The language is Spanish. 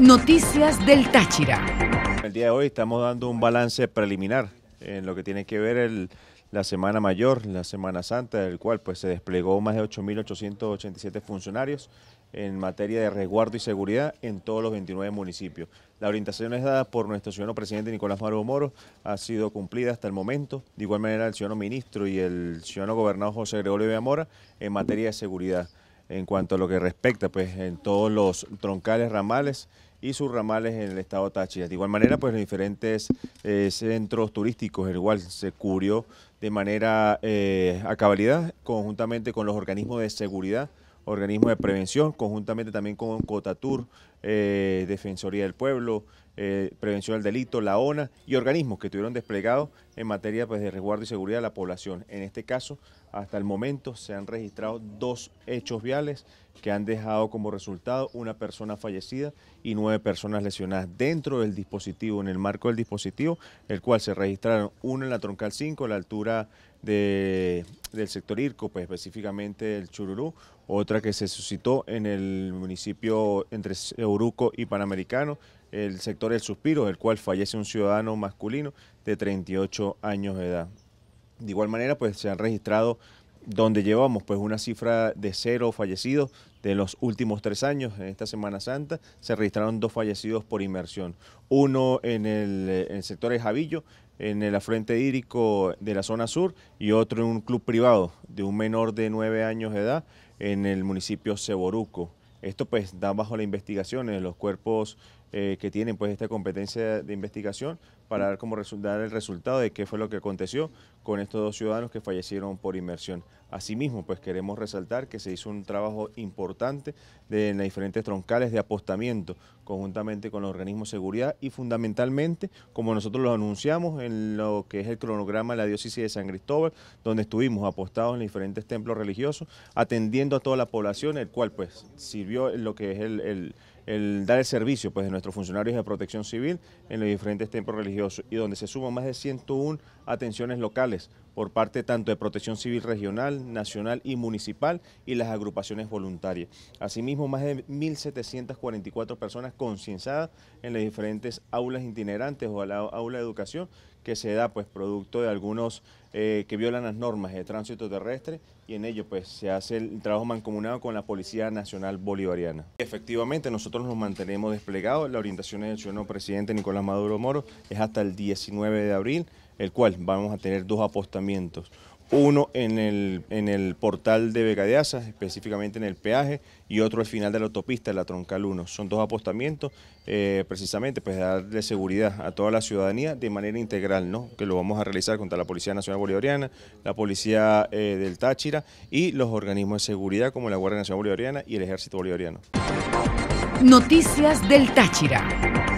Noticias del Táchira. El día de hoy estamos dando un balance preliminar en lo que tiene que ver la Semana Mayor, la Semana Santa, del cual pues, se desplegó más de 8.887 funcionarios en materia de resguardo y seguridad en todos los 29 municipios. La orientación es dada por nuestro ciudadano presidente Nicolás Maduro Moro ha sido cumplida hasta el momento, de igual manera el ciudadano ministro y el ciudadano gobernador José Gregorio Amora en materia de seguridad en cuanto a lo que respecta pues en todos los troncales ramales y sus ramales en el estado Táchira. De igual manera, pues los diferentes eh, centros turísticos, el cual se cubrió de manera eh, a cabalidad, conjuntamente con los organismos de seguridad, organismos de prevención, conjuntamente también con Cotatur, eh, Defensoría del Pueblo, eh, prevención del Delito, la ONA y organismos que estuvieron desplegados en materia pues, de resguardo y seguridad de la población. En este caso, hasta el momento se han registrado dos hechos viales que han dejado como resultado una persona fallecida y nueve personas lesionadas dentro del dispositivo, en el marco del dispositivo, el cual se registraron uno en la troncal 5, a la altura del sector Irco, pues específicamente el Chururú, otra que se suscitó en el municipio entre Euruco y Panamericano, el sector El Suspiro, el cual fallece un ciudadano masculino de 38 años de edad. De igual manera, pues se han registrado donde llevamos pues una cifra de cero fallecidos de los últimos tres años, en esta Semana Santa, se registraron dos fallecidos por inmersión. Uno en el, eh, el sector de Javillo, en el afluente hídrico de la zona sur, y otro en un club privado de un menor de nueve años de edad en el municipio Ceboruco. Esto pues da bajo la investigación de los cuerpos eh, que tienen pues esta competencia de investigación para dar como el resultado de qué fue lo que aconteció con estos dos ciudadanos que fallecieron por inmersión. Asimismo, pues queremos resaltar que se hizo un trabajo importante de, en las diferentes troncales de apostamiento, conjuntamente con los organismos de seguridad y fundamentalmente, como nosotros lo anunciamos en lo que es el cronograma de la diócesis de San Cristóbal, donde estuvimos apostados en diferentes templos religiosos, atendiendo a toda la población, el cual pues sirvió en lo que es el el dar el servicio pues, de nuestros funcionarios de protección civil en los diferentes templos religiosos y donde se suman más de 101 atenciones locales por parte tanto de protección civil regional, nacional y municipal y las agrupaciones voluntarias. Asimismo, más de 1.744 personas concienciadas en las diferentes aulas itinerantes o la aula de educación que se da pues producto de algunos eh, que violan las normas de tránsito terrestre y en ello pues se hace el trabajo mancomunado con la Policía Nacional Bolivariana. Efectivamente nosotros nos mantenemos desplegados, la orientación del señor presidente Nicolás Maduro Moro es hasta el 19 de abril, el cual vamos a tener dos apostamientos. Uno en el, en el portal de Asas, específicamente en el peaje, y otro al final de la autopista, la Troncal 1. Son dos apostamientos eh, precisamente para pues, darle seguridad a toda la ciudadanía de manera integral, ¿no? que lo vamos a realizar contra la Policía Nacional Bolivariana, la Policía eh, del Táchira y los organismos de seguridad como la Guardia Nacional Bolivariana y el Ejército Bolivariano. Noticias del Táchira.